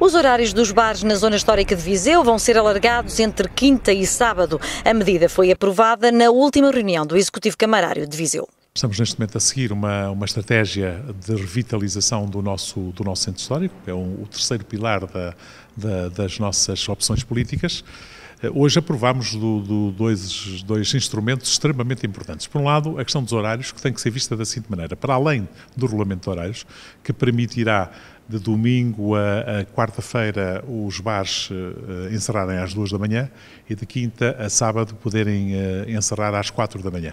Os horários dos bares na zona histórica de Viseu vão ser alargados entre quinta e sábado. A medida foi aprovada na última reunião do Executivo Camarário de Viseu. Estamos neste momento a seguir uma, uma estratégia de revitalização do nosso, do nosso centro histórico, que é um, o terceiro pilar da, da, das nossas opções políticas. Eh, hoje aprovámos do, do, dois, dois instrumentos extremamente importantes. Por um lado, a questão dos horários, que tem que ser vista da seguinte maneira: para além do regulamento de horários, que permitirá de domingo a, a quarta-feira os bares uh, encerrarem às duas da manhã e de quinta a sábado poderem uh, encerrar às quatro da manhã.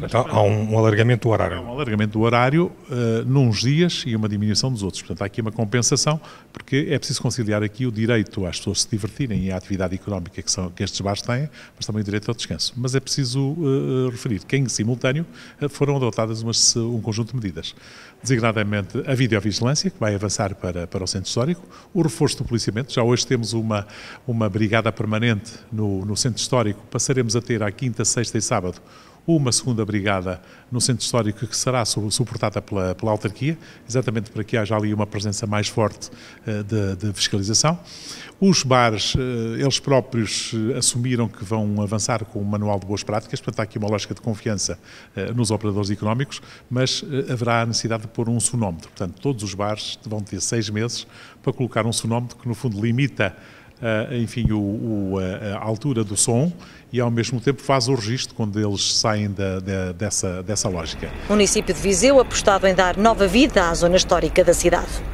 Portanto, ehm, há um alargamento do horário. Há um alargamento do horário uh, eh, nos dias e uma diminuição dos outros. Portanto, há aqui uma compensação, porque é preciso conciliar aqui o direito às pessoas se divertirem e à atividade económica que, são, que estes bares têm, mas também o direito ao descanso. Mas é preciso uh, referir que, em simultâneo, eh, foram adotadas umas, um conjunto de medidas. Designadamente a videovigilância, que vai avançar para, para o centro histórico, o reforço do policiamento. Já hoje temos uma, uma brigada permanente no, no centro histórico, passaremos a ter à quinta, sexta e sábado uma segunda brigada no centro histórico que será suportada pela, pela autarquia, exatamente para que haja ali uma presença mais forte eh, de, de fiscalização. Os bares, eh, eles próprios eh, assumiram que vão avançar com o um manual de boas práticas, portanto há aqui uma lógica de confiança nos operadores económicos, mas haverá a necessidade de pôr um sonómetro. Portanto, todos os bares vão ter seis meses para colocar um sonómetro que, no fundo, limita ah, enfim, o, o, ah, a altura do som e ao mesmo tempo faz o registro quando eles saem da, da, dessa, dessa lógica. O município de Viseu apostado em dar nova vida à zona histórica da cidade.